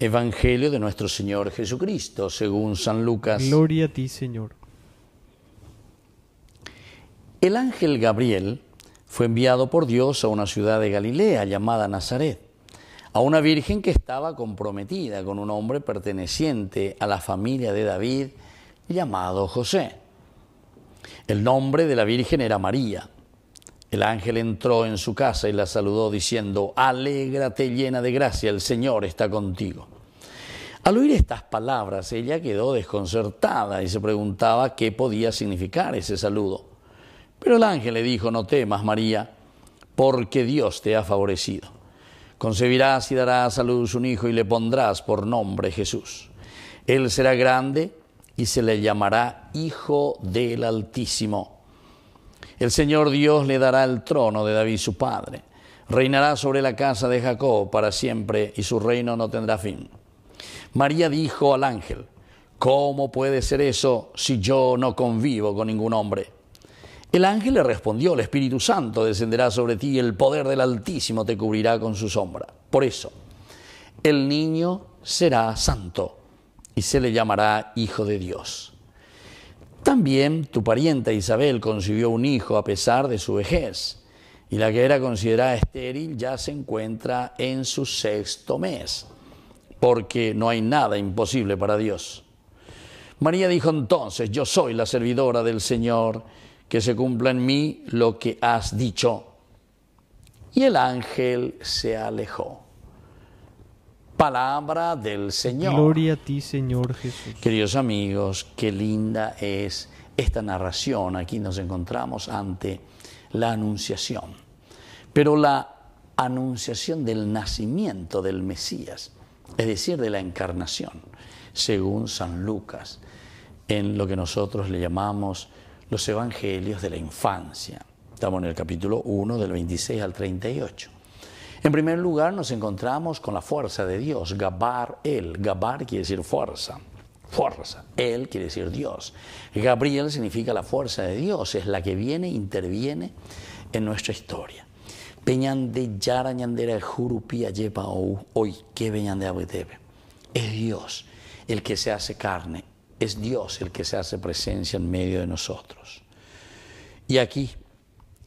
Evangelio de nuestro Señor Jesucristo, según San Lucas. Gloria a ti, Señor. El ángel Gabriel fue enviado por Dios a una ciudad de Galilea llamada Nazaret, a una virgen que estaba comprometida con un hombre perteneciente a la familia de David llamado José. El nombre de la virgen era María. El ángel entró en su casa y la saludó diciendo, Alégrate llena de gracia, el Señor está contigo. Al oír estas palabras, ella quedó desconcertada y se preguntaba qué podía significar ese saludo. Pero el ángel le dijo, no temas, María, porque Dios te ha favorecido. Concebirás y darás a luz un hijo y le pondrás por nombre Jesús. Él será grande y se le llamará Hijo del Altísimo. El Señor Dios le dará el trono de David su padre. Reinará sobre la casa de Jacob para siempre y su reino no tendrá fin. María dijo al ángel, ¿cómo puede ser eso si yo no convivo con ningún hombre? El ángel le respondió, el Espíritu Santo descenderá sobre ti y el poder del Altísimo te cubrirá con su sombra. Por eso, el niño será santo y se le llamará Hijo de Dios. También tu parienta Isabel concibió un hijo a pesar de su vejez, y la que era considerada estéril ya se encuentra en su sexto mes porque no hay nada imposible para Dios. María dijo entonces, yo soy la servidora del Señor, que se cumpla en mí lo que has dicho. Y el ángel se alejó. Palabra del Señor. Gloria a ti, Señor Jesús. Queridos amigos, qué linda es esta narración. Aquí nos encontramos ante la anunciación. Pero la anunciación del nacimiento del Mesías es decir, de la encarnación, según San Lucas, en lo que nosotros le llamamos los Evangelios de la Infancia. Estamos en el capítulo 1 del 26 al 38. En primer lugar nos encontramos con la fuerza de Dios, Gabar él. Gabar quiere decir fuerza. Fuerza. Él quiere decir Dios. Gabriel significa la fuerza de Dios, es la que viene, e interviene en nuestra historia de yarañandera jurupía hoy que de Es Dios el que se hace carne, es Dios el que se hace presencia en medio de nosotros. Y aquí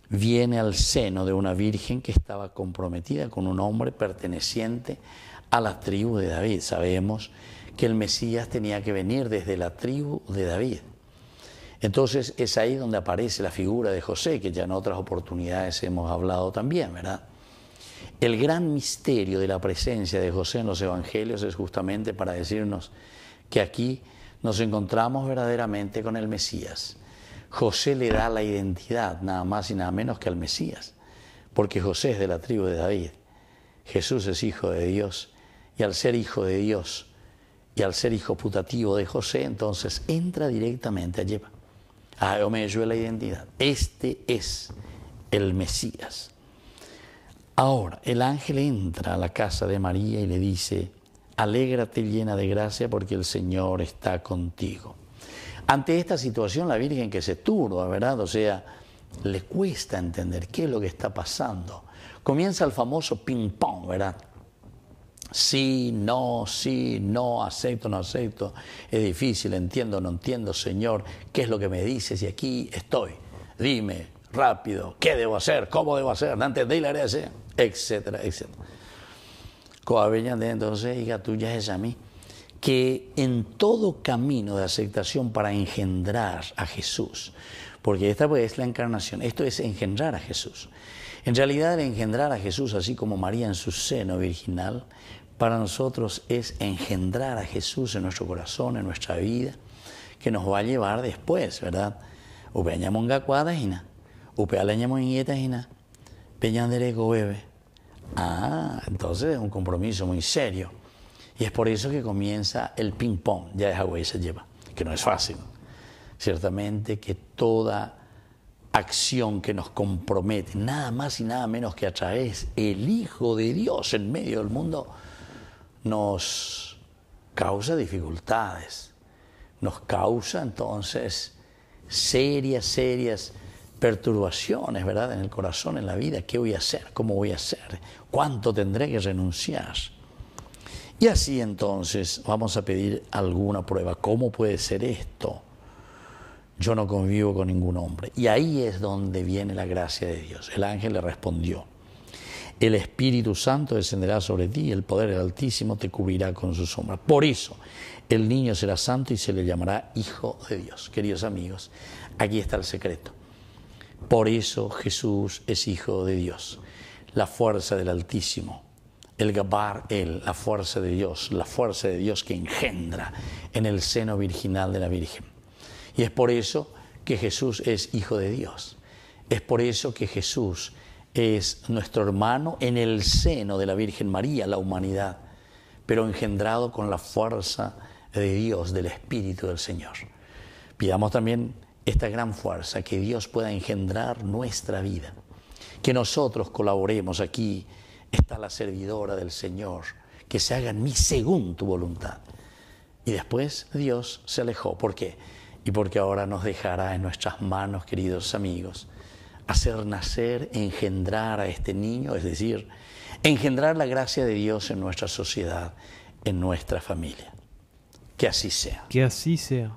viene al seno de una virgen que estaba comprometida con un hombre perteneciente a la tribu de David. Sabemos que el Mesías tenía que venir desde la tribu de David. Entonces es ahí donde aparece la figura de José, que ya en otras oportunidades hemos hablado también, ¿verdad? El gran misterio de la presencia de José en los evangelios es justamente para decirnos que aquí nos encontramos verdaderamente con el Mesías. José le da la identidad nada más y nada menos que al Mesías, porque José es de la tribu de David. Jesús es hijo de Dios y al ser hijo de Dios y al ser hijo putativo de José, entonces entra directamente a llevar a ah, me la identidad. Este es el Mesías. Ahora, el ángel entra a la casa de María y le dice, alégrate llena de gracia porque el Señor está contigo. Ante esta situación, la Virgen que se turba, ¿verdad? O sea, le cuesta entender qué es lo que está pasando. Comienza el famoso ping-pong, ¿verdad? Sí, no, sí, no, acepto, no acepto. Es difícil, entiendo, no entiendo, Señor, ¿qué es lo que me dices? Y aquí estoy. Dime rápido, ¿qué debo hacer? ¿Cómo debo hacer? Antes de la a etcétera, etcétera. de entonces, hija tuya es a mí, que en todo camino de aceptación para engendrar a Jesús, porque esta pues es la encarnación, esto es engendrar a Jesús. En realidad, engendrar a Jesús, así como María en su seno virginal, para nosotros es engendrar a Jesús en nuestro corazón, en nuestra vida, que nos va a llevar después, ¿verdad? peña bebe. Ah, entonces es un compromiso muy serio. Y es por eso que comienza el ping-pong, ya agua y se lleva, que no es fácil. Ciertamente que toda acción que nos compromete, nada más y nada menos que a través el Hijo de Dios en medio del mundo, nos causa dificultades, nos causa entonces serias, serias perturbaciones, ¿verdad? En el corazón, en la vida, ¿qué voy a hacer? ¿Cómo voy a hacer? ¿Cuánto tendré que renunciar? Y así entonces vamos a pedir alguna prueba. ¿Cómo puede ser esto? Yo no convivo con ningún hombre. Y ahí es donde viene la gracia de Dios. El ángel le respondió, el Espíritu Santo descenderá sobre ti, el poder del Altísimo te cubrirá con su sombra. Por eso el niño será santo y se le llamará Hijo de Dios. Queridos amigos, aquí está el secreto. Por eso Jesús es Hijo de Dios, la fuerza del Altísimo, el Gabar, él, la fuerza de Dios, la fuerza de Dios que engendra en el seno virginal de la Virgen. Y es por eso que Jesús es Hijo de Dios. Es por eso que Jesús es nuestro hermano en el seno de la Virgen María, la humanidad, pero engendrado con la fuerza de Dios, del Espíritu del Señor. Pidamos también esta gran fuerza, que Dios pueda engendrar nuestra vida, que nosotros colaboremos aquí, está la servidora del Señor, que se haga en mí según tu voluntad. Y después Dios se alejó. ¿Por qué? Y porque ahora nos dejará en nuestras manos, queridos amigos, hacer nacer, engendrar a este niño, es decir, engendrar la gracia de Dios en nuestra sociedad, en nuestra familia. Que así sea. Que así sea.